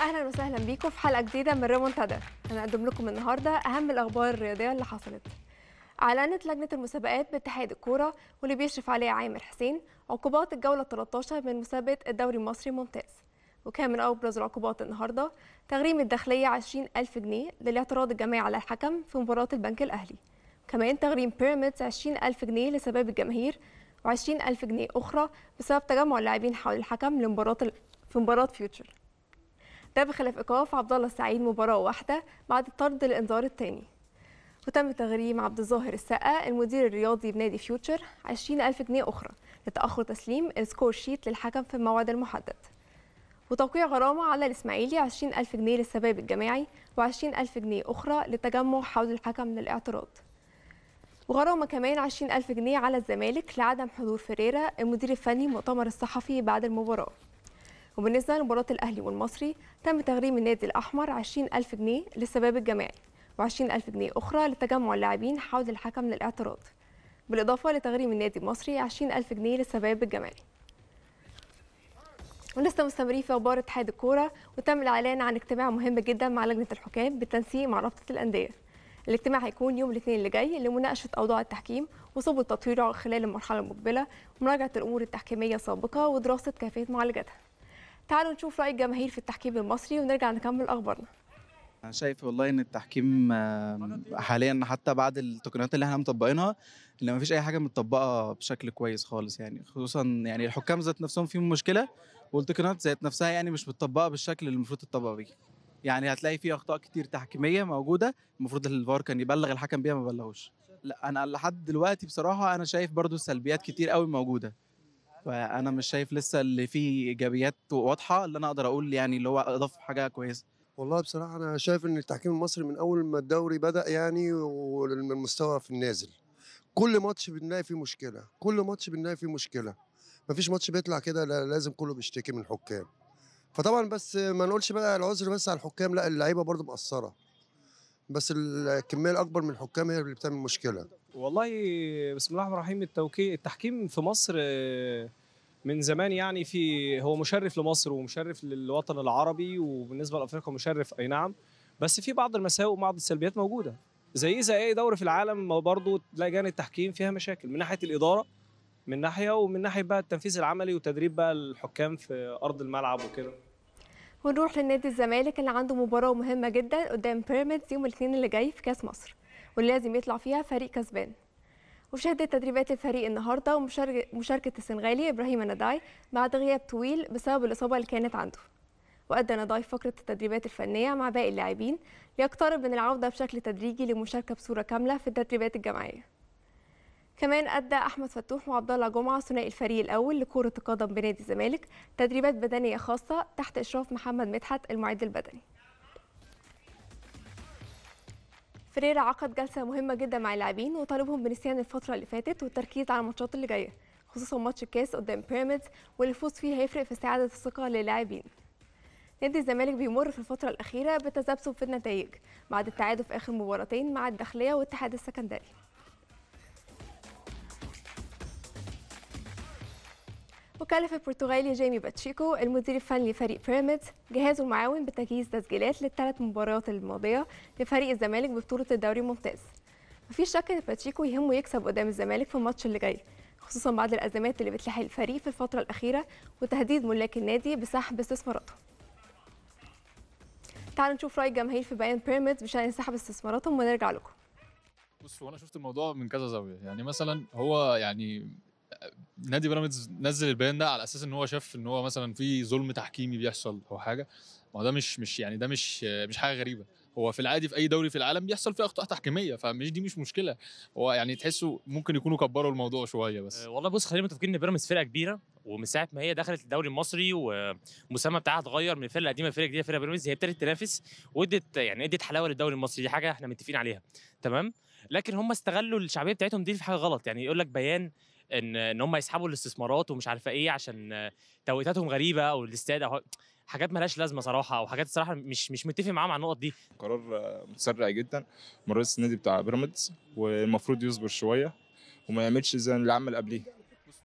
اهلا وسهلا بيكم في حلقه جديده من ريمونتادا هنقدم لكم النهارده اهم الاخبار الرياضيه اللي حصلت اعلنت لجنه المسابقات باتحاد الكوره واللي بيشرف عليها عامر حسين عقوبات الجوله 13 من مسابقه الدوري المصري ممتاز وكان من ابرز العقوبات النهارده تغريم الداخليه 20000 جنيه للاعتراض الجماعي على الحكم في مباراه البنك الاهلي كمان تغريم بيراميدز 20000 جنيه لسباب الجماهير و20000 جنيه اخرى بسبب تجمع اللاعبين حول الحكم لمباراه في مباراه فيوتشر ده بخلاف ايقاف عبد الله السعيد مباراه واحده بعد طرد الانذار الثاني وتم تغريم عبد الظاهر السقا المدير الرياضي بنادي فيوتشر 20000 جنيه اخرى لتاخر تسليم السكور شيت للحكم في الموعد المحدد وتوقيع غرامة على الإسماعيلي 20000 جنيه للسباب الجماعي و20000 جنيه أخرى للتجمع حول الحكم للاعتراض وغرامة كمان 20000 جنيه على الزمالك لعدم حضور فريرة المدير الفني مؤتمر الصحفي بعد المباراة وبالنسبه لمباراه الاهلي والمصري تم تغريم النادي الاحمر 20000 جنيه للسباب الجماعي و20000 جنيه اخرى لتجمع اللاعبين حول الحكم للاعتراض بالاضافه لتغريم النادي المصري 20000 جنيه للسباب الجماعي ولسه مستمرين في اخبار اتحاد الكوره وتم الاعلان عن اجتماع مهم جدا مع لجنه الحكام بالتنسيق مع رابطه الانديه الاجتماع هيكون يوم الاثنين اللي جاي لمناقشه اوضاع التحكيم وسبل تطويره خلال المرحله المقبله ومراجعه الامور التحكيميه السابقه ودراسه كيفيه معالجتها تعالوا نشوف رأي الجماهير في التحكيم المصري ونرجع نكمل أخبارنا انا شايف والله ان التحكيم حاليا حتى بعد التقنيات اللي احنا مطبقينها ان فيش اي حاجه متطبقه بشكل كويس خالص يعني خصوصا يعني الحكام ذات نفسهم فيهم مشكله والتقنيات ذات نفسها يعني مش متطبقه بالشكل اللي المفروض تتطبق بيه يعني هتلاقي في اخطاء كتير تحكيميه موجوده المفروض الفار كان يبلغ الحكم بيها ما بلغوش لا انا لحد دلوقتي بصراحه انا شايف برضو سلبيات كتير قوي موجوده فانا مش شايف لسه اللي فيه ايجابيات واضحه اللي انا اقدر اقول يعني اللي هو اضاف حاجه كويسه والله بصراحه انا شايف ان التحكيم المصري من اول ما الدوري بدا يعني والمستوى في النازل كل ماتش بنلاقي فيه مشكله كل ماتش بنلاقي فيه مشكله مفيش ماتش بيطلع كده لازم كله بيشتكي من الحكام فطبعا بس ما نقولش بقى العذر بس على الحكام لا اللعيبه برضه مقصره بس الكميه الاكبر من الحكام هي اللي بتعمل مشكله والله بسم الله الرحمن الرحيم التوكي التحكيم في مصر آه، من زمان يعني في هو مشرف لمصر ومشرف للوطن العربي وبالنسبه لافريقيا مشرف اي نعم بس في بعض المساوئ وبعض السلبيات موجوده زي زي اي دوري في العالم برضه تلاقي لجان التحكيم فيها مشاكل من ناحيه الاداره من ناحيه ومن ناحيه بقى التنفيذ العملي وتدريب بقى الحكام في ارض الملعب وكده ونروح لنادي الزمالك اللي عنده مباراه مهمه جدا قدام بيراميدز يوم الاثنين اللي جاي في كاس مصر واللي لازم يطلع فيها فريق كسبان وشهدت تدريبات الفريق النهارده ومشاركه السنغالي ابراهيم نداي بعد غياب طويل بسبب الاصابه اللي كانت عنده وادى نداي فقره التدريبات الفنيه مع باقي اللاعبين ليقترب من العوده بشكل تدريجي لمشاركه بصوره كامله في التدريبات الجماعيه كمان أدى أحمد فتوح وعبد الله جمعة ثنائي الفريق الأول لكرة القدم بنادي الزمالك تدريبات بدنية خاصة تحت إشراف محمد مدحت المعد البدني. فريرا عقد جلسة مهمة جدا مع اللاعبين وطالبهم بنسيان الفترة اللي فاتت والتركيز على الماتشات اللي جاية خصوصا ماتش الكاس قدام بيراميدز واللي فوز فيه هيفرق في استعادة الثقة للاعبين. نادي الزمالك بيمر في الفترة الأخيرة بتذبذب في النتائج بعد التعادل في آخر مباراتين مع الداخلية والاتحاد السكندري. وكلف البرتغالي جيمي باتشيكو المدير الفني لفريق بيراميدز جهازه المعاون بتجهيز تسجيلات للثلاث مباريات الماضيه لفريق الزمالك ببطوله الدوري الممتاز مفيش شك ان باتشيكو يهمه يكسب قدام الزمالك في الماتش اللي جاي خصوصا بعد الازمات اللي بتلاحق الفريق في الفتره الاخيره وتهديد ملاك النادي بسحب استثماراته تعالوا نشوف راي الجماهير في بيان بيراميدز بشان سحب استثماراتهم ونرجع لكم بص هو انا شفت الموضوع من كذا زاويه يعني مثلا هو يعني نادي بيراميدز نزل البيان ده على اساس ان هو شاف ان هو مثلا في ظلم تحكيمي بيحصل او حاجه ما هو ده مش مش يعني ده مش مش حاجه غريبه هو في العادي في اي دوري في العالم بيحصل فيه اخطاء تحكيميه فمش دي مش مشكله هو يعني تحسه ممكن يكونوا كبروا الموضوع شويه بس أه، والله بص خلينا متفقين ان بيراميدز فرقه كبيره ومن ساعه ما هي دخلت الدوري المصري والمسمى بتاعها اتغير من الفرقه القديمه لفرقه جديده فرقه بيراميدز هي ابتدت تنافس وادت يعني ادت حلاوه للدوري المصري دي حاجه احنا متفقين عليها تمام لكن هم استغلوا الشعبيه بتاعتهم دي في حاجه غلط يعني يقول لك بيان ان ان هم يسحبوا الاستثمارات ومش عارفه ايه عشان توقيتاتهم غريبه او الاستاد او حاجات مالهاش لازمه صراحه او حاجات الصراحه مش مش متفق معاهم على النقط دي قرار متسرع جدا من رئيس النادي بتاع بيراميدز والمفروض يصبر شويه وما يعملش زي اللي عمل قبليه